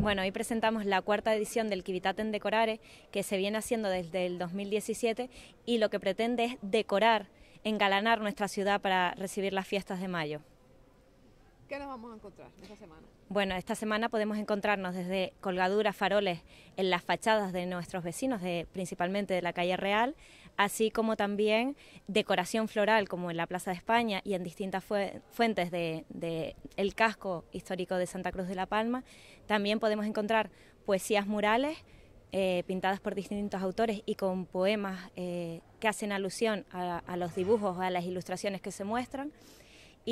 Bueno, hoy presentamos la cuarta edición del en Decorare, que se viene haciendo desde el 2017 y lo que pretende es decorar, engalanar nuestra ciudad para recibir las fiestas de mayo. ¿Qué nos vamos a encontrar esta semana? Bueno, esta semana podemos encontrarnos desde colgaduras, faroles en las fachadas de nuestros vecinos, de, principalmente de la calle Real, así como también decoración floral como en la Plaza de España y en distintas fuentes del de, casco histórico de Santa Cruz de la Palma. También podemos encontrar poesías murales eh, pintadas por distintos autores y con poemas eh, que hacen alusión a, los dibujos, a las ilustraciones que se muestran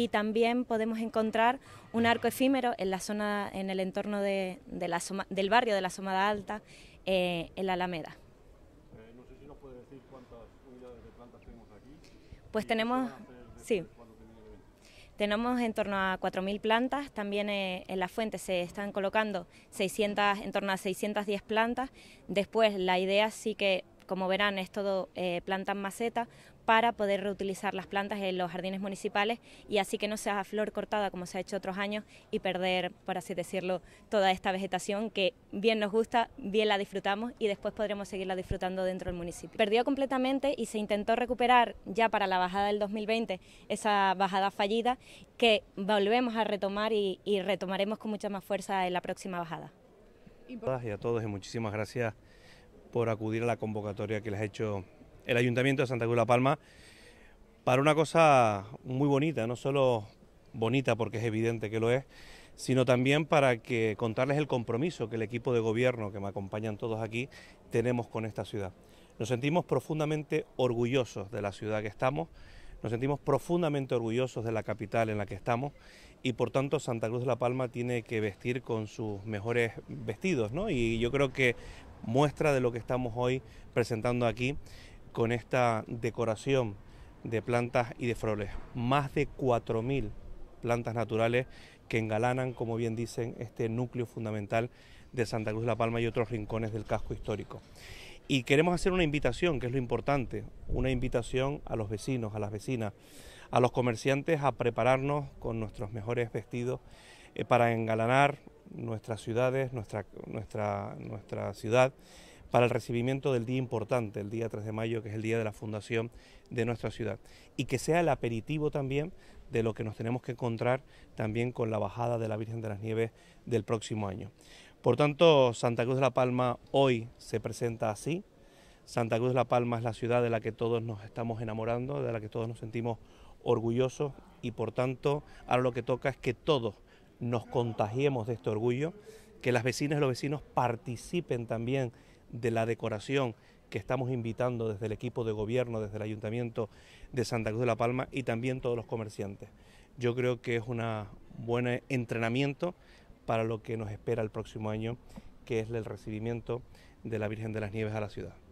y también podemos encontrar un arco efímero en la zona, en el entorno de, la del barrio de la Somada Alta, eh, en la Alameda. Eh, no sé si nos puede decir cuántas unidades de plantas tenemos aquí. Pues tenemos, sí. Tenemos en torno a 4.000 plantas, también eh, en la fuente se están colocando 600, en torno a 610 plantas. Después la idea sí que como verán, es todo eh, planta en maceta para poder reutilizar las plantas en los jardines municipales y así que no sea flor cortada como se ha hecho otros años y perder, por así decirlo, toda esta vegetación que bien nos gusta, bien la disfrutamos y después podremos seguirla disfrutando dentro del municipio. Perdió completamente y se intentó recuperar ya para la bajada del 2020 esa bajada fallida que volvemos a retomar y, y retomaremos con mucha más fuerza en la próxima bajada. Y a todos y muchísimas gracias por acudir a la convocatoria que les ha hecho el Ayuntamiento de Santa Cruz de la Palma para una cosa muy bonita, no solo bonita porque es evidente que lo es, sino también para que contarles el compromiso que el equipo de gobierno que me acompañan todos aquí tenemos con esta ciudad. Nos sentimos profundamente orgullosos de la ciudad que estamos, nos sentimos profundamente orgullosos de la capital en la que estamos y por tanto Santa Cruz de la Palma tiene que vestir con sus mejores vestidos, ¿no? Y yo creo que muestra de lo que estamos hoy presentando aquí con esta decoración de plantas y de flores. Más de 4.000 plantas naturales que engalanan, como bien dicen, este núcleo fundamental de Santa Cruz de la Palma y otros rincones del casco histórico. Y queremos hacer una invitación, que es lo importante, una invitación a los vecinos, a las vecinas, a los comerciantes a prepararnos con nuestros mejores vestidos eh, para engalanar nuestras ciudades, nuestra, nuestra, nuestra ciudad para el recibimiento del día importante, el día 3 de mayo, que es el día de la fundación de nuestra ciudad, y que sea el aperitivo también de lo que nos tenemos que encontrar también con la bajada de la Virgen de las Nieves del próximo año. Por tanto, Santa Cruz de la Palma hoy se presenta así. Santa Cruz de la Palma es la ciudad de la que todos nos estamos enamorando, de la que todos nos sentimos orgullosos y por tanto ahora lo que toca es que todos nos contagiemos de este orgullo, que las vecinas y los vecinos participen también de la decoración que estamos invitando desde el equipo de gobierno, desde el Ayuntamiento de Santa Cruz de la Palma y también todos los comerciantes. Yo creo que es un buen entrenamiento para lo que nos espera el próximo año, que es el recibimiento de la Virgen de las Nieves a la ciudad.